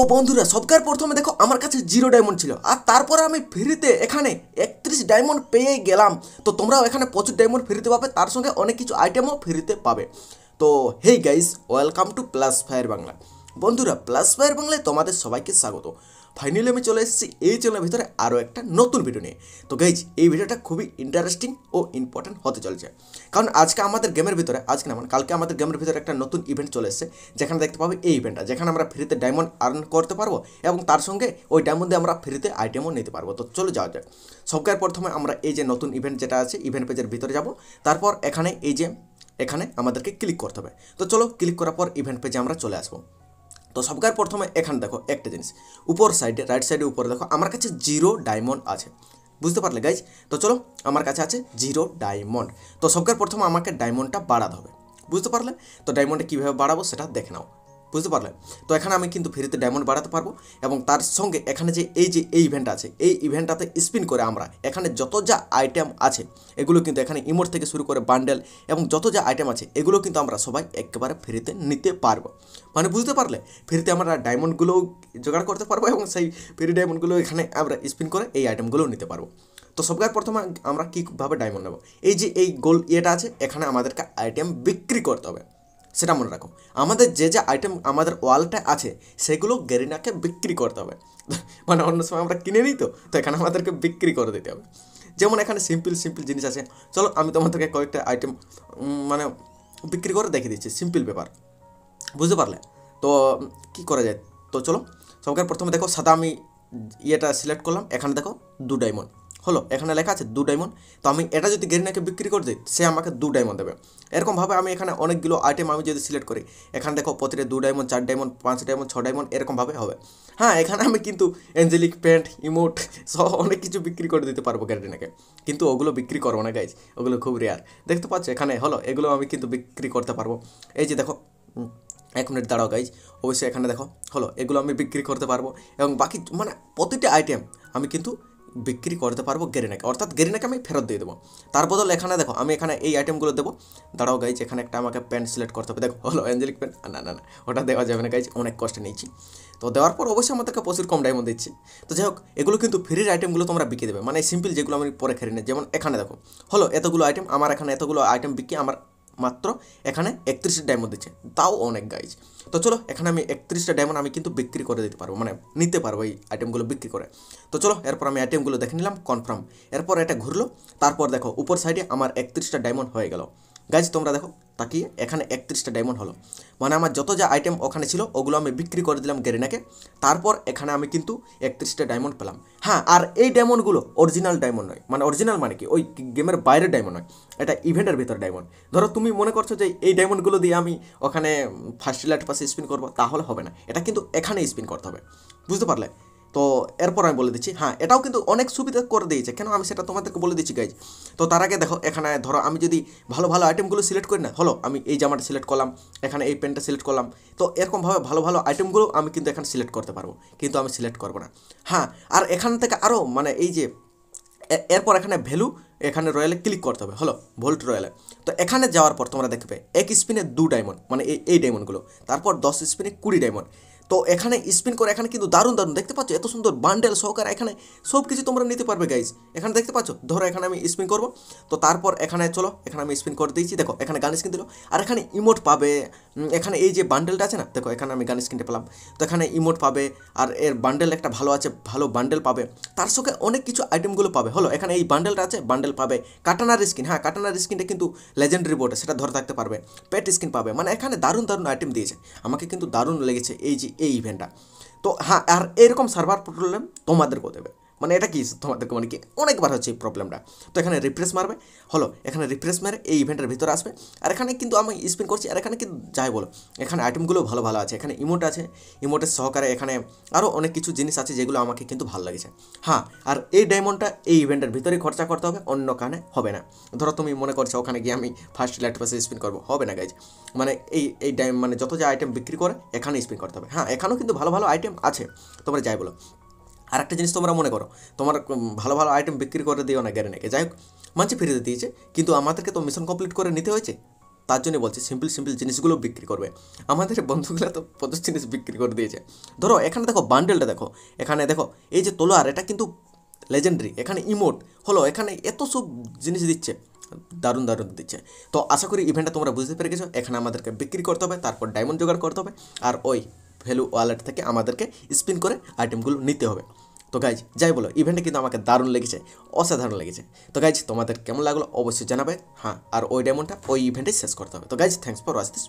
তো বন্ধুরা সবকার প্রথমে দেখো আমার কাছে জিরো ডায়মন্ড ছিল আর তারপরে আমি ফ্রিতে এখানে একত্রিশ ডায়মন্ড পেয়ে গেলাম তো তোমরাও এখানে প্রচুর ডায়মন্ড ফ্রিতে পাবে তার সঙ্গে অনেক কিছু আইটেমও ফ্রিতে পাবে তো hey guys welcome to plus fire Bangla বন্ধুরা প্লাস ফায়ার বাংলায় তোমাদের সবাইকে স্বাগত ফাইনালি আমি চলে এসেছি এই চ্যানেলের ভিতরে আরও একটা নতুন ভিডিও নিয়ে তো গাইজ এই ভিডিওটা খুবই ইন্টারেস্টিং ও ইম্পর্টেন্ট হতে চলছে কারণ আজকে আমাদের গেমের ভিতরে আজকে না মানে কালকে আমাদের গেমের ভিতরে একটা নতুন ইভেন্ট চলে এসেছে যেখানে দেখতে পাবো এই ইভেন্টটা যেখানে আমরা ফ্রিতে ডায়মন্ড আর্ন করতে পারবো এবং তার সঙ্গে ওই ডায়মন্ড দিয়ে আমরা ফ্রিতে আইটেমও নিতে পারবো তো চলে যাওয়া যায় সবকার প্রথমে আমরা এই যে নতুন ইভেন্ট যেটা আছে ইভেন্ট পেজের ভিতরে যাব তারপর এখানে এই যে এখানে আমাদেরকে ক্লিক করতে হবে তো চলো ক্লিক করার পর ইভেন্ট পেজে আমরা চলে আসবো তো সবকার প্রথমে এখানে দেখো একটা জিনিস উপর সাইডে রাইট সাইডে উপরে দেখো আমার কাছে জিরো ডায়মন্ড আছে বুঝতে পারলে গাইজ তো চলো আমার কাছে আছে জিরো ডায়মন্ড তো সবকার প্রথমে আমাকে ডায়মন্ডটা বাড়াতে হবে বুঝতে পারলে তো ডায়মন্ডটা কীভাবে বাড়াবো সেটা দেখে নাও বুঝতে পারলেন তো এখানে আমি কিন্তু ফ্রিতে ডায়মন্ড বাড়াতে পারবো এবং তার সঙ্গে এখানে যে এই যে এই ইভেন্ট আছে এই ইভেন্টটাতে স্পিন করে আমরা এখানে যত যা আইটেম আছে এগুলো কিন্তু এখানে ইমোট থেকে শুরু করে বান্ডেল এবং যত যা আইটেম আছে এগুলো কিন্তু আমরা সবাই একেবারে ফ্রিতে নিতে পারবো মানে বুঝতে পারলে ফ্রিতে আমরা ডায়মন্ডগুলোও জোগাড় করতে পারবো এবং সেই ফ্রি ডায়মন্ডগুলো এখানে আমরা স্পিন করে এই আইটেমগুলোও নিতে পারবো তো সবকার প্রথমে আমরা কীভাবে ডায়মন্ড নেব এই যে এই গোল ইয়েটা আছে এখানে আমাদেরকে আইটেম বিক্রি করতে হবে সেটা মনে রাখো আমাদের যে যে আইটেম আমাদের ওয়ালেটে আছে সেগুলো গেরিনাকে বিক্রি করতে হবে মানে অন্য সময় আমরা কিনে নিই তো তো এখানে আমাদেরকে বিক্রি করে দিতে হবে যেমন এখানে সিম্পল সিম্পল জিনিস আছে চলো আমি তোমাদেরকে কয়েকটা আইটেম মানে বিক্রি করে দেখে দিচ্ছি সিম্পল ব্যাপার বুঝতে পারলে তো কি করা যায় তো চলো সবকার প্রথমে দেখো সাদা আমি ইয়েটা সিলেক্ট করলাম এখানে দেখো দু ডায়মন্ড হলো এখানে লেখা আছে দু ডায়মন্ড তো আমি এটা যদি গেরিনাকে বিক্রি করে দিই সে আমাকে দু ডায়মন্ড দেবে এরকমভাবে আমি এখানে অনেকগুলো আইটেম আমি যদি সিলেক্ট করি এখানে দেখো প্রতিটা দু ডায়মন্ড চার ডায়মন্ড পাঁচ ডায়মন্ড ছ ডায়মন্ড এরকমভাবে হবে হ্যাঁ এখানে আমি কিন্তু এঞ্জেলিক প্যান্ট ইমোট সব অনেক কিছু বিক্রি করে দিতে পারবো গ্যারিনাকে কিন্তু ওগুলো বিক্রি করবো না গাইজ ওগুলো খুব রেয়ার দেখতে পাচ্ছ এখানে হলো এগুলো আমি কিন্তু বিক্রি করতে পারবো এই যে দেখো এক মিনিট দাঁড়াও গাইজ অবশ্যই এখানে দেখো হলো এগুলো আমি বিক্রি করতে পারবো এবং বাকি মানে প্রতিটি আইটেম আমি কিন্তু বিক্রি করতে পারবো গেরিনাকে অর্থাৎ গেরিনাকে আমি ফেরত দিয়ে দেবো তার বদল এখানে দেখো আমি এখানে এই আইটেমগুলো দেবো দাঁড়াও গাইজ এখানে একটা আমাকে প্যান্ট সিলেক্ট করতে হবে দেখো হলো অ্যাঞ্জেলিক প্যান্ট না না না ওটা দেওয়া যাবে না গাইজ অনেক কষ্ট নিয়েছি তো দেওয়ার পর অবশ্যই আমাদেরকে প্রচুর কম ডায়মন্ড দিচ্ছে তো যাই হোক এগুলো কিন্তু ফ্রির আইটেমগুলো তোমরা বিকে দেবে মানে সিম্পল যেগুলো আমি পরে খেলি না যেমন এখানে দেখো হলো এতগুলো আইটেম আমার এখানে এতগুলো আইটেম বিক্রি আমার মাত্র এখানে একত্রিশটা ডায়মন্ড দিচ্ছে তাও অনেক গাইজ তো চলো এখানে আমি একত্রিশটা ডায়মন্ড আমি কিন্তু বিক্রি করে দিতে পারবো মানে নিতে পারবো এই আইটেমগুলো বিক্রি করে তো চলো এরপর আমি আইটেমগুলো দেখে নিলাম কনফার্ম এরপর এটা ঘুরলো তারপর দেখো উপর সাইডে আমার একত্রিশটা ডায়মন্ড হয়ে গেল গাইজ তোমরা দেখো তাকিয়ে এখানে একত্রিশটা ডায়মন্ড হলো মানে আমার যত যা আইটেম ওখানে ছিল ওগুলো আমি বিক্রি করে দিলাম গেরিনাকে তারপর এখানে আমি কিন্তু একত্রিশটা ডায়মন্ড পেলাম হ্যাঁ আর এই ডায়মন্ডগুলো অরিজিনাল ডায়মন্ড নয় মানে অরিজিনাল মানে কি ওই গেমের বাইরের ডায়মন্ড নয় এটা ইভেন্টের ভিতরে ডায়মন্ড ধরো তুমি মনে করছো যে এই ডায়মন্ডগুলো দিয়ে আমি ওখানে ফার্স্ট লাইট পাশে স্পিন করবো তাহলে হবে না এটা কিন্তু এখানে স্পিন করতে হবে বুঝতে পারলে তো এরপর আমি বলে দিচ্ছি হ্যাঁ এটাও কিন্তু অনেক সুবিধা করে দিয়েছে কেন আমি সেটা তোমাদেরকে বলে দিচ্ছি গাইজ তো তার আগে দেখো এখানে ধরো আমি যদি ভালো ভালো আইটেমগুলো সিলেক্ট করি না হলো আমি এই জামাটা সিলেক্ট করলাম এখানে এই প্যান্টটা সিলেক্ট করলাম তো এরকমভাবে ভালো ভালো আইটেমগুলো আমি কিন্তু এখানে সিলেক্ট করতে পারবো কিন্তু আমি সিলেক্ট করবো না হ্যাঁ আর এখান থেকে আরও মানে এই যে এরপর এখানে ভ্যালু এখানে রয়্যালে ক্লিক করতে হবে হলো ভোল্ট রয়্যালে তো এখানে যাওয়ার পর তোমরা দেখবে এক স্পিনে দু ডায়মন্ড মানে এই এই ডায়মন্ডগুলো তারপর দশ স্পিনে কুড়ি ডায়মন্ড তো এখানে স্পিন করে এখানে কিন্তু দারুণ দারুণ দেখতে পাচ্ছ এত সুন্দর বান্ডেল সহকারে এখানে সব কিছু তোমরা নিতে পারবে গাইজ এখানে দেখতে পাচ্ছ ধরো এখানে আমি স্পিন করব তো তারপর এখানে চলো এখানে আমি স্পিন করে দিয়েছি দেখো এখানে গান স্কিন দিল আর এখানে ইমোট পাবে এখানে এই যে বান্ডেলটা আছে না দেখো এখানে আমি গান স্কিনটা পেলাম তো এখানে ইমোট পাবে আর এর বান্ডেল একটা ভালো আছে ভালো বান্ডেল পাবে তার সঙ্গে অনেক কিছু আইটেমগুলো পাবে হলো এখানে এই বান্ডেলটা আছে বান্ডেল পাবে কাটানার স্কিন হ্যাঁ কাটানার স্কিনটা কিন্তু লেজেন্ডারি বোর্ডে সেটা ধরে থাকতে পারবে পেট স্কিন পাবে মানে এখানে দারুণ দারুণ আইটেম দিয়েছে আমাকে কিন্তু দারুণ লেগেছে এই যে এই ইভেন্টটা তো হ্যাঁ আর এরকম সার্ভার প্রবলেম তোমাদেরকেও দেবে মানে এটা কি তোমাদেরকে মানে কি অনেকবার হচ্ছে এই প্রবলেমটা তো এখানে রিফ্রেশ মারবে হলো এখানে রিফ্রেশ মারে এই ইভেন্টের ভিতরে আসবে আর এখানে কিন্তু আমি স্পিন করছি আর এখানে কিন্তু যাই বলো এখানে আইটেমগুলো ভালো ভালো আছে এখানে ইমোট আছে ইমোটের সহকারে এখানে আরও অনেক কিছু জিনিস আছে যেগুলো আমাকে কিন্তু ভালো লেগেছে হ্যাঁ আর এই ডায়মন্ডটা এই ইভেন্টের ভিতরে খরচা করতে হবে অন্য কানে হবে না ধরো তুমি মনে করছো ওখানে গিয়ে আমি ফার্স্ট লাইট পাশে স্পিন করবো হবে না গাইজ মানে এই এই ডায়ম মানে যত যা আইটেম বিক্রি করে এখানে স্পিন করতে হবে হ্যাঁ এখানেও কিন্তু ভালো ভালো আইটেম আছে তোমরা যাই বলো আর একটা জিনিস তোমরা মনে করো তোমার ভালো ভালো আইটেম বিক্রি করে দিও না গ্যারেনেকে যাই হোক মানছি ফিরিয়ে দিয়েছে কিন্তু আমাদেরকে তো মিশন কমপ্লিট করে নিতে হয়েছে তার জন্য বলছে সিম্পল সিম্পল জিনিসগুলো বিক্রি করবে আমাদের বন্ধুগুলো তো পঁচিশ জিনিস বিক্রি করে দিয়েছে ধরো এখানে দেখো বান্ডেলটা দেখো এখানে দেখো এই যে তোলার এটা কিন্তু লেজেন্ডারি এখানে ইমোট হলো এখানে এত সব জিনিস দিচ্ছে দারুণ দারুণ দিচ্ছে তো আশা করি ইভেন্টটা তোমরা বুঝতে পেরে গেছো এখানে আমাদেরকে বিক্রি করতে হবে তারপর ডায়মন্ড জোগাড় করতে হবে আর ওই ভ্যালু ওয়ালেট থেকে আমাদেরকে স্পিন করে আইটেমগুলো নিতে হবে তো গাইজ যাই বলো ইভেন্টটা কিন্তু আমাকে দারুণ লেগেছে অসাধারণ লেগেছে তো গাইজ তোমাদের কেমন লাগলো অবশ্যই জানাবে হ্যাঁ আর ওই ডেমনটা ওই ইভেন্টে শেষ করতে হবে তো guys thanks for watch this